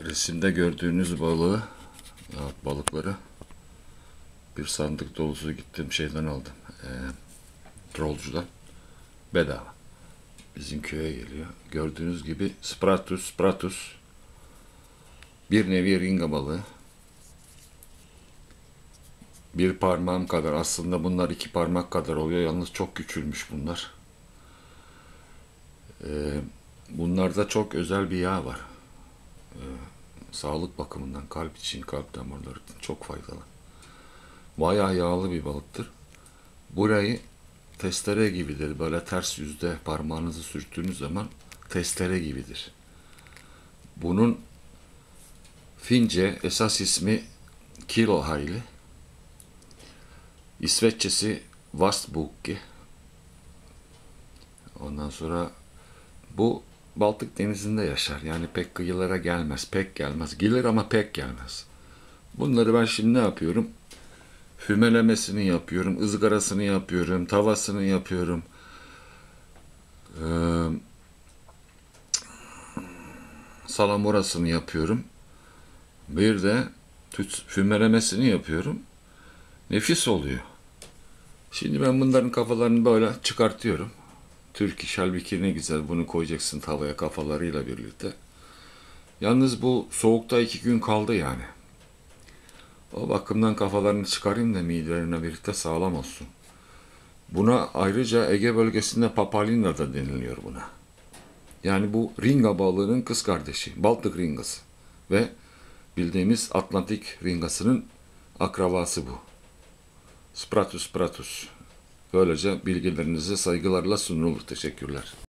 Resimde gördüğünüz balığı, e, balıkları bir sandık dolusu gittim şeyden aldım. E, trollcudan. Bedava. Bizim köye geliyor. Gördüğünüz gibi Spratus, Spratus. Bir nevi ringa balığı. Bir parmağım kadar. Aslında bunlar iki parmak kadar oluyor. Yalnız çok küçülmüş bunlar. Ee, bunlarda çok özel bir yağ var sağlık bakımından kalp için, kalp damarları için çok faydalı. Bayağı yağlı bir balıktır. Burayı testere gibidir. Böyle ters yüzde parmağınızı sürttüğünüz zaman testere gibidir. Bunun Fince esas ismi Kilo Hayli. İsveççesi Vastbukki. Ondan sonra bu Baltık denizinde yaşar. Yani pek kıyılara gelmez. Pek gelmez. Gelir ama pek gelmez. Bunları ben şimdi ne yapıyorum? Fümelemesini yapıyorum, ızgarasını yapıyorum, tavasını yapıyorum. Ee, salamurasını yapıyorum. Bir de tüt, fümelemesini yapıyorum. Nefis oluyor. Şimdi ben bunların kafalarını böyle çıkartıyorum. Türk iş halbuki ne güzel bunu koyacaksın tavaya kafalarıyla birlikte. Yalnız bu soğukta iki gün kaldı yani. O bakımdan kafalarını çıkarayım da midelerine birlikte sağlam olsun. Buna ayrıca Ege bölgesinde papalina da deniliyor buna. Yani bu ringa balığının kız kardeşi, Baltık ringası ve bildiğimiz Atlantik ringasının akrabası bu. Spratus spratus Böylece bilgilerinizi saygılarla sunulur. Teşekkürler.